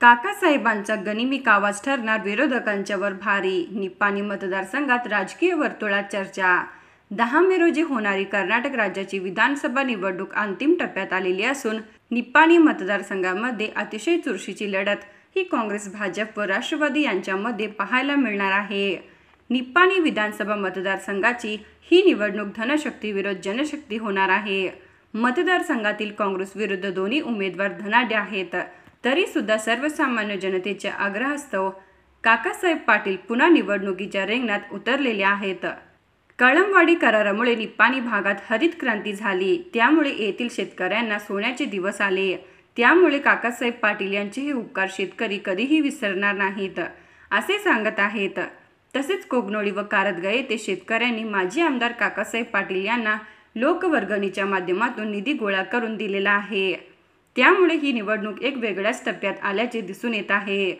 काकासाहेबांचा गनिमी कावाच ठरणार विरोधकांच्यावर भारी निपाणी मतदारसंघात राजकीय वर्तुळात चर्चा दहा मे रोजी होणारी कर्नाटक राज्याची विधानसभा निवडणूक अंतिम टप्प्यात आलेली असून निपाणी मतदारसंघामध्ये अतिशय चुरशीची लढत ही काँग्रेस भाजप व राष्ट्रवादी यांच्यामध्ये पाहायला मिळणार आहे निप्पाणी विधानसभा मतदारसंघाची ही निवडणूक धनशक्ती विरोध जनशक्ती होणार आहे मतदारसंघातील काँग्रेस विरुद्ध दोन्ही उमेदवार धनाढ्य आहेत तरीसुद्धा सर्वसामान्य जनतेच्या आग्रहास्तव काकासाहेब पाटील पुन्हा निवडणुकीच्या रेंगणात उतरलेले आहेत कळमवाडी करारामुळे निपाणी भागात हरित क्रांती झाली त्यामुळे येथील शेतकऱ्यांना सोन्याचे दिवस आले त्यामुळे काकासाहेब पाटील यांचे हे उपकार शेतकरी कधीही विसरणार नाहीत असे सांगत आहेत तसेच कोगनोळी व कारदगा येथे शेतकऱ्यांनी माजी आमदार काकासाहेब पाटील यांना लोकवर्गणीच्या माध्यमातून निधी गोळा करून दिलेला आहे त्यामुळे ही निवडणूक एक वेगळ्याच टप्प्यात आल्याचे दिसून येत आहे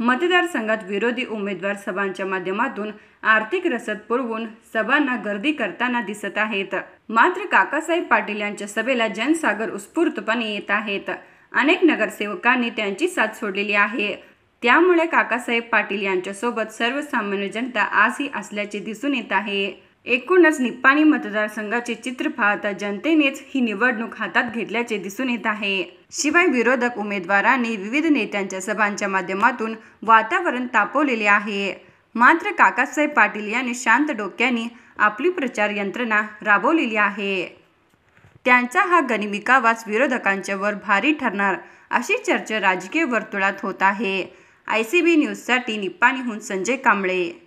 मतदारसंघात विरोधी उमेदवार सभांच्या माध्यमातून आर्थिक रसद पुरवून सभांना गर्दी करताना दिसत आहेत मात्र काकासाहेब पाटील यांच्या सभेला जनसागर उत्स्फूर्तपणे येत आहेत अनेक नगरसेवकांनी त्यांची साथ सोडलेली आहे त्यामुळे काकासाहेब पाटील यांच्यासोबत सर्वसामान्य जनता आजही असल्याचे दिसून येत आहे एकूणच निप्पाणी मतदारसंघाचे चित्र पाहता जनतेनेच ही निवडणूक हातात घेतल्याचे दिसून येत आहे शिवाय विरोधक उमेदवारांनी विविध नेत्यांच्या सभांच्या माध्यमातून वातावरण तापवलेले आहे मात्र काकासाहेब पाटील यांनी शांत डोक्याने आपली प्रचार यंत्रणा राबवलेली आहे त्यांचा हा गणिमिकावाच वर भारी ठरणार अशी चर्चा राजकीय वर्तुळात होत आहे आय सी बी न्यूजसाठी निप्पाणीहून संजय कांबळे